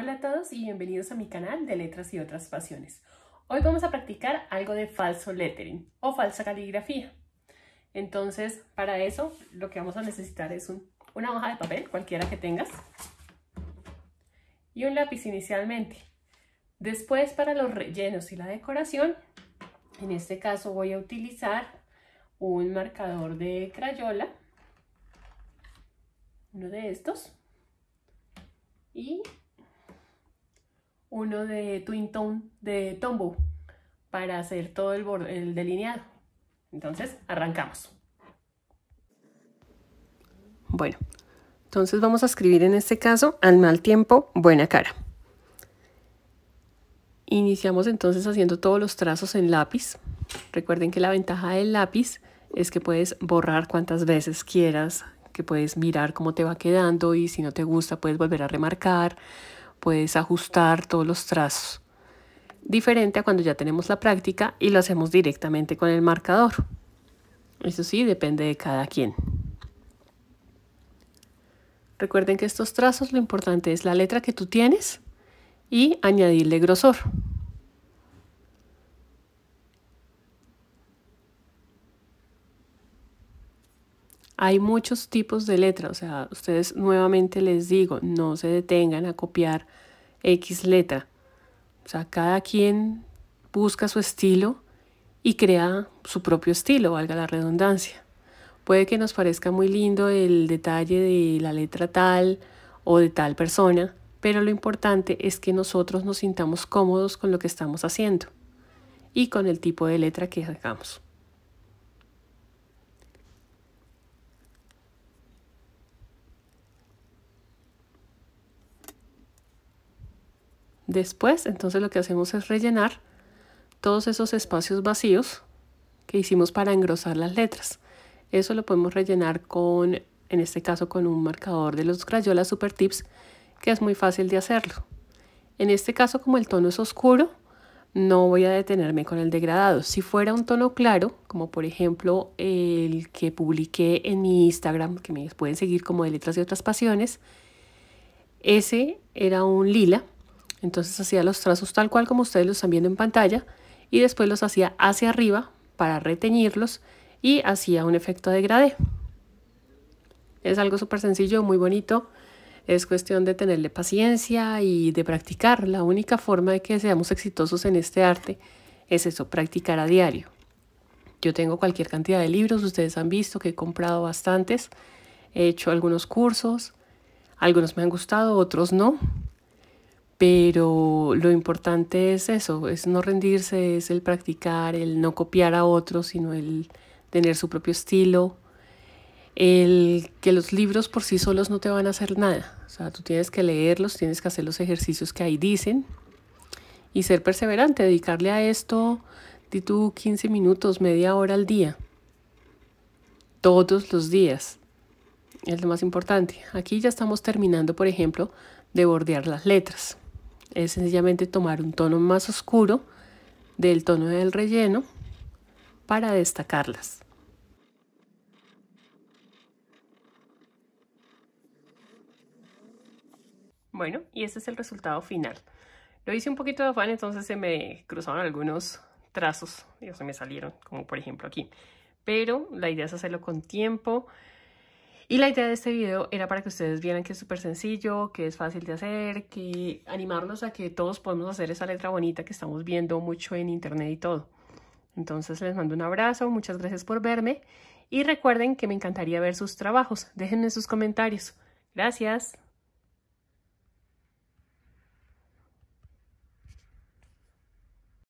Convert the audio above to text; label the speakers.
Speaker 1: Hola a todos y bienvenidos a mi canal de Letras y otras Pasiones. Hoy vamos a practicar algo de falso lettering o falsa caligrafía. Entonces, para eso lo que vamos a necesitar es una hoja de papel, cualquiera que tengas, y un lápiz inicialmente. Después, para los rellenos y la decoración, en este caso voy a utilizar un marcador de Crayola, uno de estos, y uno de Twin Tone de Tombow para hacer todo el, delineado. Entonces, arrancamos. Bueno, entonces vamos a escribir en este caso al mal tiempo, buena cara. Iniciamos entonces haciendo todos los trazos en lápiz. Recuerden que la ventaja del lápiz es que puedes borrar cuantas veces quieras, que puedes mirar cómo te va quedando y si no te gusta puedes volver a remarcar puedes ajustar todos los trazos. Diferente a cuando ya tenemos la práctica y lo hacemos directamente con el marcador. Eso sí, depende de cada quien. Recuerden que estos trazos lo importante es la letra que tú tienes y añadirle grosor. Hay muchos tipos de letra, o sea, ustedes nuevamente les digo, no se detengan a copiar X letra. O sea, cada quien busca su estilo y crea su propio estilo, valga la redundancia. Puede que nos parezca muy lindo el detalle de la letra tal o de tal persona, pero lo importante es que nosotros nos sintamos cómodos con lo que estamos haciendo y con el tipo de letra que hagamos. Después, entonces lo que hacemos es rellenar todos esos espacios vacíos que hicimos para engrosar las letras. Eso lo podemos rellenar con, en este caso, con un marcador de los Crayola Super Tips, que es muy fácil de hacerlo. En este caso, como el tono es oscuro, no voy a detenerme con el degradado. Si fuera un tono claro, como por ejemplo el que publiqué en mi Instagram, que me pueden seguir como de Letras y Otras Pasiones, ese era un lila, entonces hacía los trazos tal cual como ustedes los están viendo en pantalla y después los hacía hacia arriba para reteñirlos y hacía un efecto de gradé. Es algo súper sencillo, muy bonito. Es cuestión de tenerle paciencia y de practicar. La única forma de que seamos exitosos en este arte es eso, practicar a diario. Yo tengo cualquier cantidad de libros, ustedes han visto que he comprado bastantes. He hecho algunos cursos, algunos me han gustado, otros no pero lo importante es eso, es no rendirse, es el practicar, el no copiar a otros, sino el tener su propio estilo, el que los libros por sí solos no te van a hacer nada. O sea, tú tienes que leerlos, tienes que hacer los ejercicios que ahí dicen y ser perseverante, dedicarle a esto, di tú 15 minutos, media hora al día, todos los días. Es lo más importante. Aquí ya estamos terminando, por ejemplo, de bordear las letras es sencillamente tomar un tono más oscuro del tono del relleno para destacarlas. Bueno, y este es el resultado final. Lo hice un poquito de afán, entonces se me cruzaron algunos trazos, y se me salieron, como por ejemplo aquí. Pero la idea es hacerlo con tiempo, y la idea de este video era para que ustedes vieran que es súper sencillo, que es fácil de hacer, que animarlos a que todos podemos hacer esa letra bonita que estamos viendo mucho en internet y todo. Entonces les mando un abrazo, muchas gracias por verme y recuerden que me encantaría ver sus trabajos. Déjenme sus comentarios. Gracias.